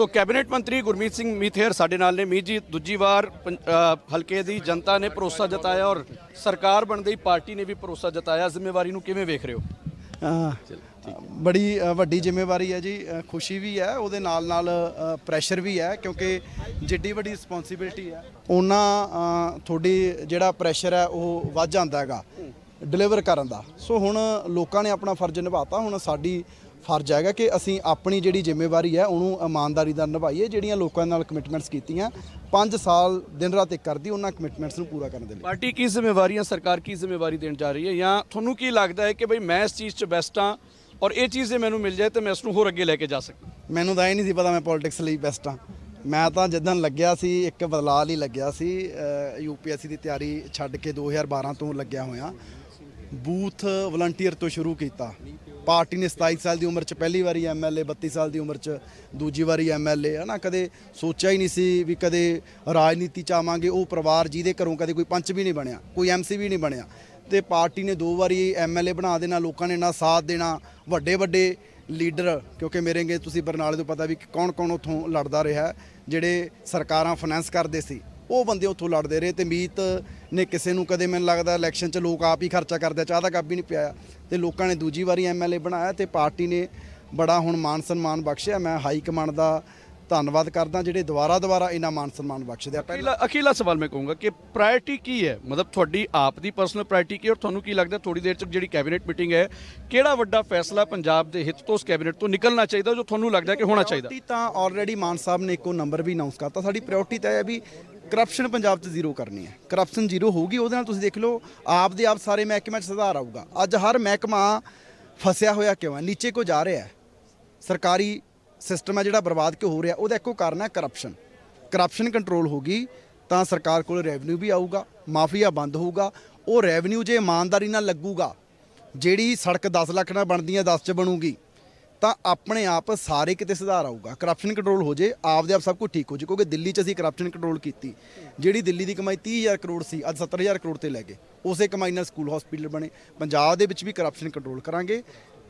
ਸੋ cabinet ਮੰਤਰੀ ਗੁਰਮੀਤ ਸਿੰਘ ਮੀਥੇਰ ਸਾਡੇ ਨਾਲ ਨੇ ਮੀਤ ਜੀ ਦੂਜੀ ਵਾਰ ਹਲਕੇ ਦੀ ਜਨਤਾ ਨੇ ਭਰੋਸਾ ਜਤਾਇਆ ਔਰ ਸਰਕਾਰ ਬਣਦੇ ਹੀ ਪਾਰਟੀ ਨੇ ਵੀ ਭਰੋਸਾ ਜਤਾਇਆ ਜ਼ਿੰਮੇਵਾਰੀ ਨੂੰ ਕਿਵੇਂ ਵੇਖ ਰਹੇ ਹੋ ਬੜੀ ਵੱਡੀ ਜ਼ਿੰਮੇਵਾਰੀ ਹੈ ਜੀ ਖੁਸ਼ੀ ਵੀ ਹੈ ਉਹਦੇ ਨਾਲ ਨਾਲ ਪ੍ਰੈਸ਼ਰ ਵੀ ਹੈ ਕਿਉਂਕਿ ਜਿੱਡੀ ਵੱਡੀ ਰਿਸਪੌਂਸਿਬਿਲਟੀ ਹੈ ਉਹਨਾਂ ਤੁਹਾਡੀ ਜਿਹੜਾ ਪ੍ਰੈਸ਼ਰ ਹੈ ਉਹ ਵੱਧ ਜਾਂਦਾ ਹੈਗਾ ਡਿਲੀਵਰ ਕਰਨ ਦਾ ਸੋ ਹੁਣ ਲੋਕਾਂ ਨੇ ਆਪਣਾ ਫਰਜ਼ ਨਿਭਾਤਾ ਹੁਣ ਸਾਡੀ ਫਰਜ਼ ਹੈਗਾ ਕਿ ਅਸੀਂ ਆਪਣੀ ਜਿਹੜੀ ਜ਼ਿੰਮੇਵਾਰੀ ਹੈ ਉਹਨੂੰ ਇਮਾਨਦਾਰੀ ਨਾਲ ਨਿਭਾਈਏ ਜਿਹੜੀਆਂ ਲੋਕਾਂ ਨਾਲ ਕਮਿਟਮੈਂਟਸ ਕੀਤੀਆਂ 5 ਸਾਲ ਦਿਨ ਰਾਤ ਇੱਕ ਕਰਦੀ ਉਹਨਾਂ ਕਮਿਟਮੈਂਟਸ ਨੂੰ ਪੂਰਾ ਕਰਨ ਦੇ ਲਈ ਪਾਰਟੀ ਕੀ ਜ਼ਿੰਮੇਵਾਰੀਆਂ ਸਰਕਾਰ ਕੀ ਜ਼ਿੰਮੇਵਾਰੀ ਦੇਣ ਜਾ ਰਹੀ ਹੈ ਜਾਂ ਤੁਹਾਨੂੰ ਕੀ ਲੱਗਦਾ ਹੈ ਕਿ ਭਈ ਮੈਂ ਇਸ ਚੀਜ਼ 'ਚ ਬੈਸਟ ਹਾਂ ਔਰ ਇਹ ਚੀਜ਼ ਜੇ ਮੈਨੂੰ ਮਿਲ ਜਾਏ ਤਾਂ ਮੈਂ ਇਸ ਨੂੰ ਹੋਰ ਅੱਗੇ ਲੈ ਕੇ ਜਾ ਸਕਾਂ ਮੈਨੂੰ ਤਾਂ ਇਹ ਨਹੀਂ ਸੀ ਪਤਾ ਮੈਂ ਪੋਲਿਟਿਕਸ ਲਈ ਬੈਸਟ ਹਾਂ ਮੈਂ ਤਾਂ ਜਦੋਂ ਲੱਗਿਆ ਸੀ ਇੱਕ ਬਦਲਾਅ ਲਈ ਲੱਗਿਆ ਸੀ ਯੂਪੀਐਸਸੀ ਦੀ ਤਿਆਰੀ ਛੱਡ ਕੇ 2012 ਤੋਂ ਲੱਗਿਆ ਹੋਇਆ ਬੂਥ ਵਲੰਟੀਅਰ ਤੋਂ ਸ਼ੁਰੂ ਕੀਤਾ ਪਾਰਟੀ ਨੇ 27 ਸਾਲ ਦੀ ਉਮਰ 'ਚ ਪਹਿਲੀ ਵਾਰੀ ਐਮਐਲਏ 32 ਸਾਲ ਦੀ ਉਮਰ 'ਚ ਦੂਜੀ ਵਾਰੀ ਐਮਐਲਏ ਹਨਾ ਕਦੇ ਸੋਚਿਆ ਹੀ ਨਹੀਂ ਸੀ ਵੀ ਕਦੇ ਰਾਜਨੀਤੀ 'ਚ ਆਵਾਂਗੇ ਉਹ ਪਰਿਵਾਰ ਜਿਹਦੇ ਘਰੋਂ ਕਦੇ ਕੋਈ ਪੰਚ ਵੀ ਨਹੀਂ ਬਣਿਆ ਕੋਈ ਐਮਸੀ ਵੀ ਨਹੀਂ ਬਣਿਆ ਤੇ ਪਾਰਟੀ ਨੇ ਦੋ ਵਾਰੀ ਐਮਐਲਏ ਬਣਾ ਦੇਣਾ ਲੋਕਾਂ ਨੇ ਨਾ ਸਾਥ ਦੇਣਾ ਵੱਡੇ ਵੱਡੇ ਲੀਡਰ ਕਿਉਂਕਿ ਮੇਰੇਗੇ ਤੁਸੀਂ ਬਰਨਾਲੇ ਤੋਂ ਪਤਾ ਵੀ ਕੌਣ ਕੌਣ ਉਥੋਂ ਲੜਦਾ ਰਿਹਾ ਜਿਹੜੇ ਸਰਕਾਰਾਂ ਫਾਈਨਾਂਸ ਕਰਦੇ ਸੀ ਉਹ ਬੰਦੇ ਉੱਥੋਂ ਲੜਦੇ ਰਹੇ ਤੇ ਮੀਤ ਨੇ ਕਿਸੇ ਨੂੰ ਕਦੇ ਮੈਨੂੰ ਲੱਗਦਾ ਇਲੈਕਸ਼ਨ 'ਚ ਲੋਕ ਆਪ ਹੀ ਖਰਚਾ ਕਰਦੇ ਚਾਹ ਦਾ ਕੱਪ ਵੀ ਨਹੀਂ ਪਿਆ ਤੇ ਲੋਕਾਂ ਨੇ ਦੂਜੀ ਵਾਰੀ ਐਮਐਲਏ ਬਣਾਇਆ ਤੇ ਪਾਰਟੀ ਨੇ ਬੜਾ ਹੁਣ ਮਾਨ ਸਨਮਾਨ ਬਖਸ਼ਿਆ ਮੈਂ ਹਾਈ ਕਮਾਂਡ ਦਾ ਧੰਨਵਾਦ ਕਰਦਾ ਜਿਹੜੇ ਦੁਬਾਰਾ ਦੁਬਾਰਾ ਇਹਨਾਂ ਮਾਨ ਸਨਮਾਨ ਬਖਸ਼ਦੇ ਆ ਪਹਿਲਾ ਅਖੀਲਾ ਸਵਾਲ ਮੈਂ ਕਹੂੰਗਾ ਕਿ ਪ੍ਰਾਇੋਰਟੀ ਕੀ ਹੈ ਮਤਲਬ ਤੁਹਾਡੀ ਆਪ ਦੀ ਪਰਸਨਲ ਪ੍ਰਾਇੋਰਟੀ ਕੀ ਔਰ ਤੁਹਾਨੂੰ ਕੀ ਲੱਗਦਾ ਥੋੜੀ ਦੇਰ ਤੱਕ ਜਿਹੜੀ ਕੈਬਨਿਟ ਮੀਟਿੰਗ ਹੈ ਕਿਹੜਾ ਵੱਡਾ ਫੈਸਲਾ ਪੰਜਾਬ ਦੇ ਹਿੱਤ ਤੋਂ ਉਸ ਕੈਬਨਿਟ ਤੋਂ ਨਿਕਲਣਾ ਚਾਹੀਦਾ ਜੋ ਤੁਹਾਨੂੰ ਲੱਗਦਾ ਕਿ ਹੋਣਾ ਚਾਹੀਦਾ ਤਾਂ ਆਲਰੇਡੀ ਮਾਨ ਸਾਹਿਬ ਨੇ ਇੱਕੋ ਨੰਬਰ ਵੀ ਅਨਾਉਂਸ ਕਰਤਾ ਸਾਡੀ ਪ੍ਰਾਇੋਰਟੀ ਤਾਂ ਹੈ ਵੀ ਕਰਪਸ਼ਨ ਪੰਜਾਬ 'ਚ ਜ਼ੀਰੋ ਕਰਨੀ ਹੈ ਕਰਪਸ਼ਨ ਜ਼ੀਰੋ ਹੋਊਗੀ ਉਹਦੇ ਨਾਲ ਤੁਸੀਂ ਦੇਖ ਲਓ ਆਪ ਦੇ ਆਪ ਸਾਰੇ ਮਹਿਕਮਿਆਂ 'ਚ ਸੁਧਾਰ ਆਊਗਾ ਅੱਜ ਹਰ ਮਹਿਕਮਾ ਫਸਿਆ ਹੋਇਆ ਕਿਉਂ ਹੈ ਨੀਚੇ ਕੋ ਜਾ ਰਿਹਾ ਹੈ ਸਰਕਾਰੀ ਸਿਸਟਮ ਹੈ ਜਿਹੜਾ ਬਰਬਾਦ ਕਿਉਂ ਹੋ ਰਿਹਾ ਉਹਦਾ ਇੱਕੋ ਕਾਰਨ ਹੈ ਕਰਪਸ਼ਨ ਕਰਪਸ਼ਨ ਕੰਟਰੋਲ ਹੋਗੀ ਤਾਂ ਸਰਕਾਰ ਕੋਲ ਰੈਵਨਿਊ ਵੀ ਆਊਗਾ ਮਾਫੀਆ ਬੰਦ ਹੋਊਗਾ ਉਹ ਰੈਵਨਿਊ ਜੇ ਇਮਾਨਦਾਰੀ ਨਾਲ ਲੱਗੂਗਾ ਜਿਹੜੀ ਸੜਕ 10 ਲੱਖ ਨਾਲ ਬਣਦੀ ਹੈ 10 ਚ ਬਣੂਗੀ ਤਾਂ ਆਪਣੇ ਆਪ ਸਾਰੇ ਕਿਤੇ ਸੁਧਾਰ ਆਊਗਾ ਕਰਪਸ਼ਨ ਕੰਟਰੋਲ ਹੋ ਜੇ ਆਪਦੇ ਆਪ ਸਭ ਕੁਝ ਠੀਕ ਹੋ ਜੇ ਕਿਉਂਕਿ ਦਿੱਲੀ 'ਚ ਅਸੀਂ ਕਰਪਸ਼ਨ ਕੰਟਰੋਲ ਕੀਤੀ ਜਿਹੜੀ ਦਿੱਲੀ ਦੀ ਕਮਾਈ 30000 ਕਰੋੜ ਸੀ ਅੱਜ 70000 ਕਰੋੜ ਤੇ ਲੈ ਗਏ ਉਸੇ ਕਮਾਈ ਨਾਲ ਸਕੂਲ ਹਸਪੀਟਲ ਬਣੇ ਪੰਜਾਬ ਦੇ ਵਿੱਚ ਵੀ ਕਰਪਸ਼ਨ ਕੰਟਰੋਲ ਕਰਾਂਗੇ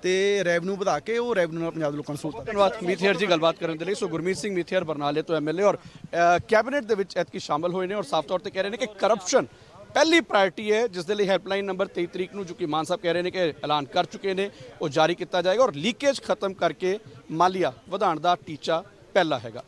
ਤੇ ਰੈਵਨਿਊ ਵਧਾ ਕੇ ਉਹ ਰੈਵਨਿਊ ਨਾਲ ਪੰਜਾਬ ਦੇ ਲੋਕਾਂ ਨੂੰ ਸਹੂਲਤ ਧੰਨਵਾਦ ਮੀਥੇਰ ਜੀ ਗੱਲਬਾਤ ਕਰਨ ਦੇ ਲਈ ਸੋ ਗੁਰਮੀਤ ਸਿੰਘ ਮੀਥੇਰ ਬਰਨਾਲੇ ਤੋਂ ਐਮਐਲਏ ਔਰ ਕੈਬਨਿਟ ਦੇ ਵਿੱਚ ਐਤਕੀ ਸ਼ਾਮਲ ਹੋਏ ਨੇ ਔਰ ਸਾਫ਼ ਤੌਰ ਤੇ ਕਹਿ ਰਹੇ ਨੇ ਕਿ ਕਰਪਸ਼ਨ ਪਹਿਲੀ ਪ੍ਰਾਇੋਰਟੀ ਹੈ ਜਿਸ ਦੇ ਲਈ ਹੈਲਪਲਾਈਨ ਨੰਬਰ 23 ਤਰੀਕ ਨੂੰ ਜੋ ਕਿ ਮਾਨ ਸਾਹਿਬ ਕਹਿ ਰਹੇ ਨੇ ਕਿ ਐਲਾਨ ਕਰ ਚੁੱਕੇ ਨੇ ਉਹ ਜਾਰੀ ਕੀਤਾ ਜਾਏਗਾ ਔਰ ਲੀਕੇਜ ਖਤਮ ਕਰਕੇ ਮਾਲੀਆ ਵਧਾਣ ਦਾ ਟੀਚਾ ਪਹਿਲਾ ਹੈਗਾ